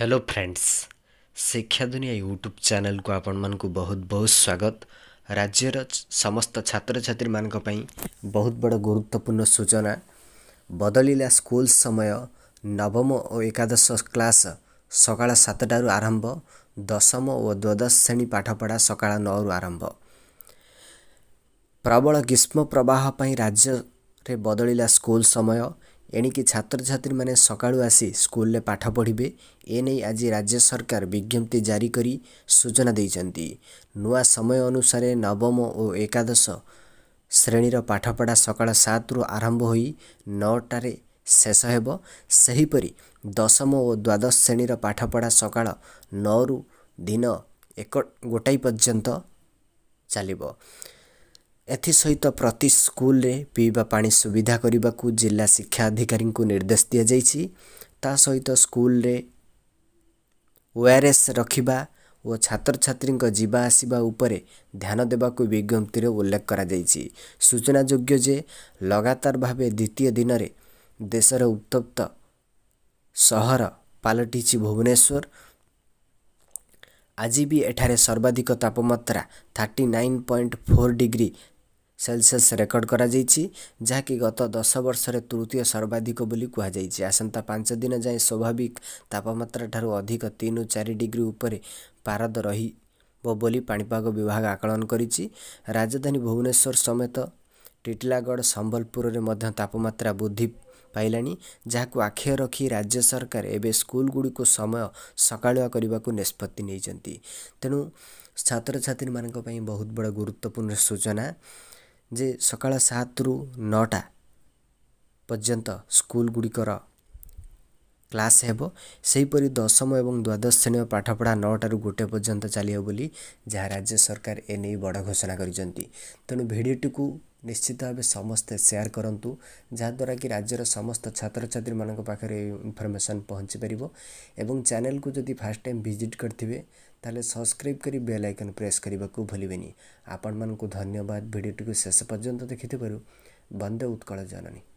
hello friends friends Shikshaduniya YouTube बहुत बहुत स्वागत राज्य र समस्त छात्र छैन बहुत बड़ा गुत्वपूर्ण सूचना बदलिला स्कुल समय नवम ओ एकादश क्लास सका सतटु आरम्भ दशम ओ द्वादश श्रेणी पाठपढा सकाल नु आरम्भ प्रबल ग्रीष्म प्रवाहपै राज्य बदलिला स्कल समय ଏଣିକି ଛାତ୍ରଛାତ୍ରୀମାନେ ସକାଳୁ ଆସି ସ୍କୁଲରେ ପାଠ ପଢ଼ିବେ ଏ ନେଇ ଆଜି ରାଜ୍ୟ ସରକାର ବିଜ୍ଞପ୍ତି ଜାରି କରି ସୂଚନା ଦେଇଛନ୍ତି ନୂଆ ସମୟ ଅନୁସାରେ ନବମ ଓ ଏକାଦଶ ଶ୍ରେଣୀର ପାଠପଢ଼ା ସକାଳ ସାତରୁ ଆରମ୍ଭ ହୋଇ ନଅଟାରେ ଶେଷ ହେବ ସେହିପରି ଦଶମ ଓ ଦ୍ୱାଦଶ ଶ୍ରେଣୀର ପାଠପଢ଼ା ସକାଳ ନଅରୁ ଦିନ ଏକ ଗୋଟାଏ ପର୍ଯ୍ୟନ୍ତ ଚାଲିବ ଏଥିସହିତ ପ୍ରତି ସ୍କୁଲରେ ପିଇବା ପାଣି ସୁବିଧା କରିବାକୁ ଜିଲ୍ଲା ଶିକ୍ଷା ଅଧିକାରୀଙ୍କୁ ନିର୍ଦ୍ଦେଶ ଦିଆଯାଇଛି ତା ସହିତ ସ୍କୁଲରେ ଓ ରଖିବା ଓ ଛାତ୍ରଛାତ୍ରୀଙ୍କ ଯିବା ଆସିବା ଉପରେ ଧ୍ୟାନ ଦେବାକୁ ବିଜ୍ଞପ୍ତିରେ ଉଲ୍ଲେଖ କରାଯାଇଛି ସୂଚନାଯୋଗ୍ୟ ଯେ ଲଗାତାର ଭାବେ ଦ୍ୱିତୀୟ ଦିନରେ ଦେଶର ଉତ୍ତପ୍ତ ସହର ପାଲଟିଛି ଭୁବନେଶ୍ୱର ଆଜି ବି ଏଠାରେ ସର୍ବାଧିକ ତାପମାତ୍ରା thirty nine point four degree celsius record କରାଯାଇଛି ଯାହାକି ଗତ ଦଶ ବର୍ଷରେ ତୃତୀୟ ସର୍ବାଧିକ ବୋଲି କୁହାଯାଇଛି ଆସନ୍ତା ପାଞ୍ଚ ଦିନ ଯାଏଁ ସ୍ୱାଭାବିକ ତାପମାତ୍ରାଠାରୁ ଅଧିକ ତିନି ଚାରି ଡିଗ୍ରୀ ଉପରେ ପାରଦ ରହିବ ବୋଲି ପାଣିପାଗ ବିଭାଗ ଆକଳନ କରିଛି ରାଜଧାନୀ ଭୁବନେଶ୍ୱର ସମେତ ଟିଟିଲାଗଡ଼ ସମ୍ବଲପୁରରେ ମଧ୍ୟ ତାପମାତ୍ରା ବୃଦ୍ଧି ପାଇଲାଣି ଯାହାକୁ ଆଖିରେ ରଖି ରାଜ୍ୟ ସରକାର ଏବେ ସ୍କୁଲଗୁଡ଼ିକୁ ସମୟ ସକାଳୁଆ କରିବାକୁ ନିଷ୍ପତ୍ତି ନେଇଛନ୍ତି ତେଣୁ ଛାତ୍ରଛାତ୍ରୀମାନଙ୍କ ପାଇଁ ବହୁତ ବଡ଼ ଗୁରୁତ୍ୱପୂର୍ଣ୍ଣ ସୂଚନା ଯେ ସକାଳ ସାତରୁ ନଅଟା ପର୍ଯ୍ୟନ୍ତ ସ୍କୁଲଗୁଡ଼ିକର କ୍ଲାସ୍ ହେବ ସେହିପରି ଦଶମ ଏବଂ ଦ୍ୱାଦଶ ଶ୍ରେଣୀୟ ପାଠପଢ଼ା ନଅଟାରୁ ଗୋଟେ ପର୍ଯ୍ୟନ୍ତ ଚାଲିବ ବୋଲି ଯାହା ରାଜ୍ୟ ସରକାର ଏ ନେଇ ବଡ଼ ଘୋଷଣା କରିଛନ୍ତି ତେଣୁ ଭିଡ଼ିଓଟିକୁ ନିଶ୍ଚିତ ଭାବେ ସମସ୍ତେ ସେୟାର କରନ୍ତୁ ଯାହାଦ୍ୱାରା କି ରାଜ୍ୟର ସମସ୍ତ ଛାତ୍ରଛାତ୍ରୀମାନଙ୍କ ପାଖରେ ଏ ଇନଫର୍ମେସନ୍ ପହଞ୍ଚିପାରିବ ଏବଂ ଚ୍ୟାନେଲକୁ ଯଦି ଫାର୍ଷ୍ଟ ଟାଇମ୍ ଭିଜିଟ୍ କରିଥିବେ ତାହେଲେ ସବସ୍କ୍ରାଇବ୍ କରି ବେଲ୍ ଆଇକନ୍ ପ୍ରେସ୍ କରିବାକୁ ଭୁଲିବେନି ଆପଣମାନଙ୍କୁ ଧନ୍ୟବାଦ ଭିଡ଼ିଓଟିକୁ ଶେଷ ପର୍ଯ୍ୟନ୍ତ ଦେଖିଥିବାରୁ ବନ୍ଦେ ଉତ୍କଳ ଜନନୀ